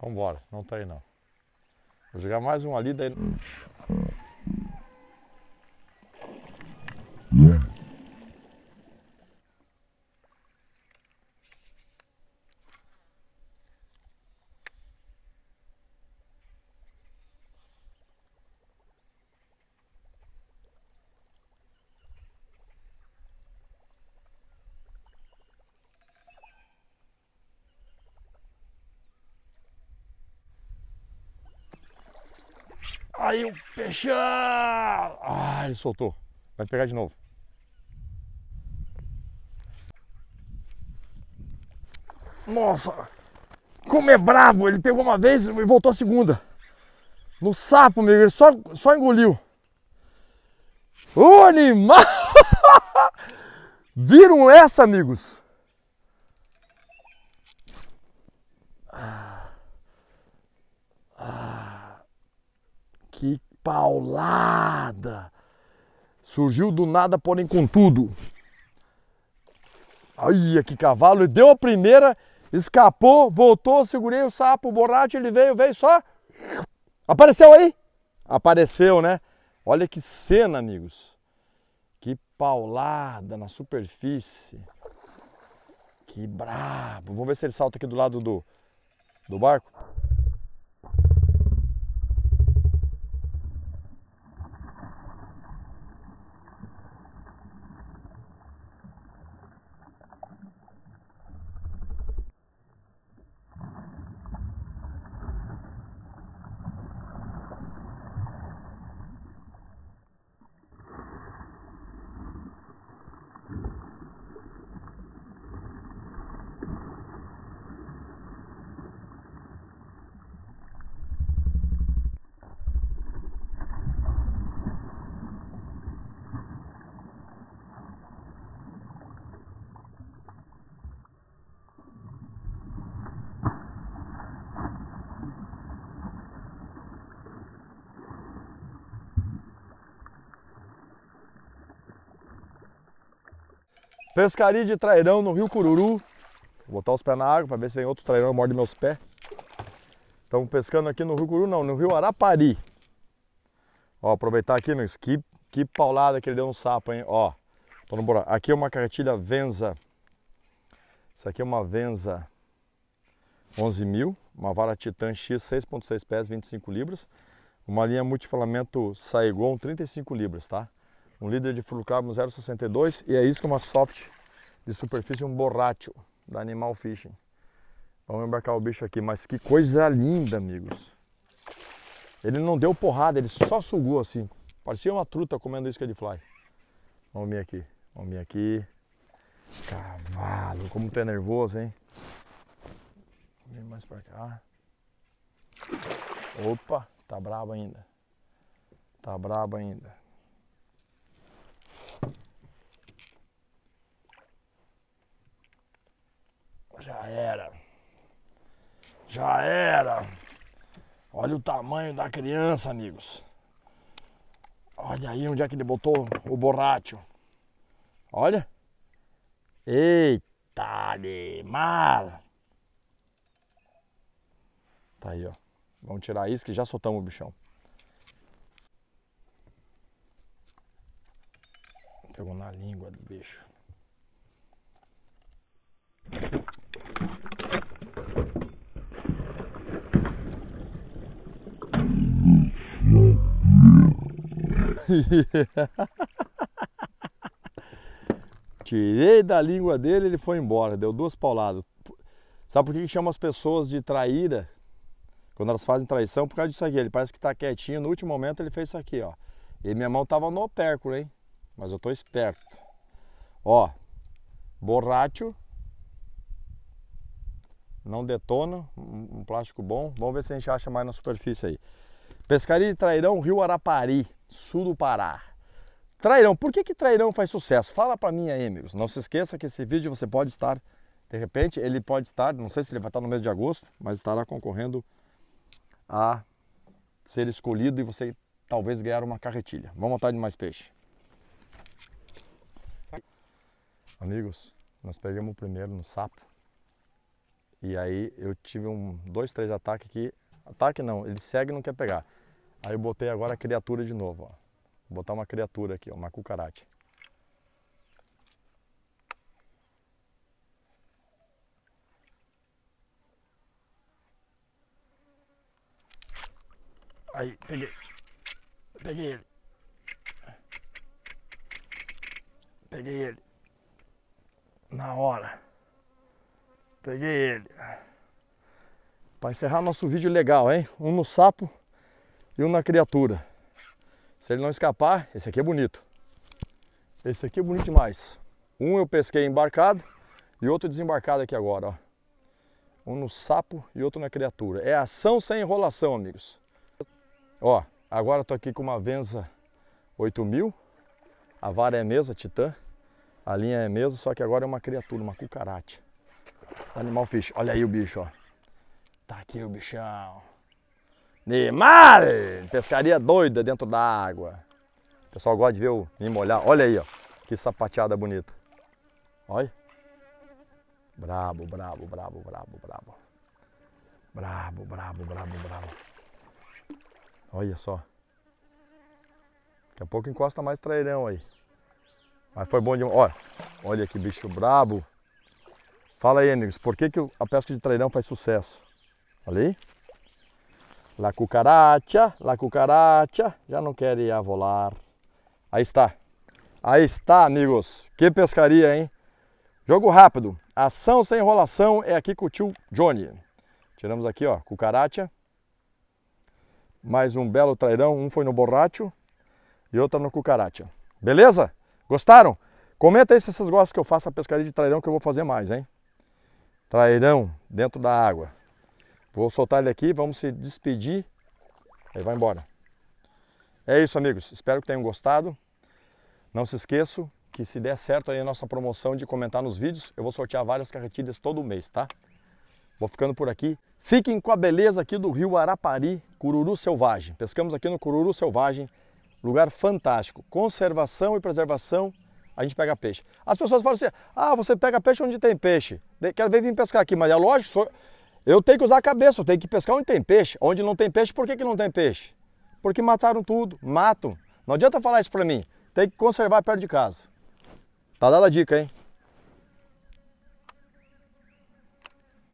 Vamos embora, não tá aí não. Vou jogar mais um ali, daí... Aí o peixão! Ah, ah, ele soltou. Vai pegar de novo. Nossa! Como é brabo! Ele pegou uma vez e voltou a segunda. No sapo, meu, ele só, só engoliu. O animal! Viram essa, amigos? Ah. paulada. Surgiu do nada, porém contudo. Olha que cavalo! ele deu a primeira, escapou, voltou, segurei o sapo, o borracho, ele veio, veio só. Apareceu aí? Apareceu, né? Olha que cena, amigos. Que paulada na superfície. Que brabo. Vamos ver se ele salta aqui do lado do, do barco. Pescaria de trairão no Rio Cururu. Vou botar os pés na água para ver se vem outro trairão que morde meus pés. Estamos pescando aqui no Rio Cururu, não, no Rio Arapari. Ó, aproveitar aqui, meus. que, que paulada que ele deu um sapo, hein? Ó, tô no buraco. Aqui é uma carretilha Venza. Isso aqui é uma Venza 11 mil, uma vara Titan X 6.6 pés, 25 libras. Uma linha multifilamento Saigon 35 libras, tá? um líder de flucarbo 0,62 e é isso que é uma soft de superfície, um borrátil da Animal Fishing. Vamos embarcar o bicho aqui, mas que coisa linda, amigos. Ele não deu porrada, ele só sugou assim. Parecia uma truta comendo isca de fly. Vamos vir aqui, vamos vir aqui. Cavalo, como tu é nervoso, hein? Vem mais pra cá. Opa, tá brabo ainda. Tá brabo ainda. Já era. Já era. Olha o tamanho da criança, amigos. Olha aí onde é que ele botou o borracho. Olha. Eita, Neymar. Tá aí, ó. Vamos tirar isso que já soltamos o bichão. Pegou na língua do bicho. Tirei da língua dele, ele foi embora, deu duas pauladas. Sabe por que chama as pessoas de traíra? Quando elas fazem traição, por causa disso aqui. Ele parece que tá quietinho, no último momento ele fez isso aqui, ó. E minha mão tava no opérculo, hein? Mas eu tô esperto. Ó, borracho. Não detona, um plástico bom. Vamos ver se a gente acha mais na superfície aí. Pescaria de Trairão, Rio Arapari, sul do Pará. Trairão, por que, que Trairão faz sucesso? Fala para mim aí, amigos. Não se esqueça que esse vídeo você pode estar, de repente, ele pode estar, não sei se ele vai estar no mês de agosto, mas estará concorrendo a ser escolhido e você talvez ganhar uma carretilha. Vamos matar de mais peixe. Amigos, nós pegamos o primeiro no sapo. E aí eu tive um, dois, três ataques que... Ataque não, ele segue e não quer pegar. Aí eu botei agora a criatura de novo, ó. Vou botar uma criatura aqui, ó, uma cucarate. Aí, peguei. Peguei ele. Peguei ele. Na hora. Peguei ele. Para encerrar nosso vídeo legal, hein? Um no sapo, e um na criatura. Se ele não escapar, esse aqui é bonito. Esse aqui é bonito demais. Um eu pesquei embarcado e outro desembarcado aqui agora. Ó. Um no sapo e outro na criatura. É ação sem enrolação, amigos. Ó, agora estou tô aqui com uma Venza 8000. A vara é mesa, Titã. A linha é mesa, só que agora é uma criatura, uma cucarate. Animal fish. Olha aí o bicho, ó. Tá aqui o bichão. Neymar! Pescaria doida dentro da água. O pessoal gosta de ver eu me molhar. Olha aí, ó. Que sapateada bonita. Olha. Brabo, brabo, brabo, brabo, brabo. Brabo, brabo, brabo, brabo. Olha só. Daqui a pouco encosta mais trairão aí. Mas foi bom demais. Olha, olha que bicho brabo. Fala aí, amigos, por que, que a pesca de trairão faz sucesso? Olha aí. La cucaracha, la cucaracha, já não quer ir a volar. Aí está. Aí está, amigos. Que pescaria, hein? Jogo rápido. Ação sem enrolação é aqui com o tio Johnny. Tiramos aqui, ó, cucaracha. Mais um belo trairão. Um foi no borracho e outro no cucaracha. Beleza? Gostaram? Comenta aí se vocês gostam que eu faça a pescaria de trairão que eu vou fazer mais, hein? Trairão dentro da água. Vou soltar ele aqui, vamos se despedir. Aí vai embora. É isso, amigos. Espero que tenham gostado. Não se esqueça que se der certo aí a nossa promoção de comentar nos vídeos, eu vou sortear várias carretilhas todo mês, tá? Vou ficando por aqui. Fiquem com a beleza aqui do rio Arapari, Cururu Selvagem. Pescamos aqui no Cururu Selvagem, lugar fantástico. Conservação e preservação, a gente pega peixe. As pessoas falam assim, ah, você pega peixe onde tem peixe. Quero ver vir pescar aqui, mas é lógico, sou... Eu tenho que usar a cabeça, eu tenho que pescar onde tem peixe. Onde não tem peixe, por que, que não tem peixe? Porque mataram tudo, matam. Não adianta falar isso pra mim. Tem que conservar perto de casa. Tá dada a dica, hein?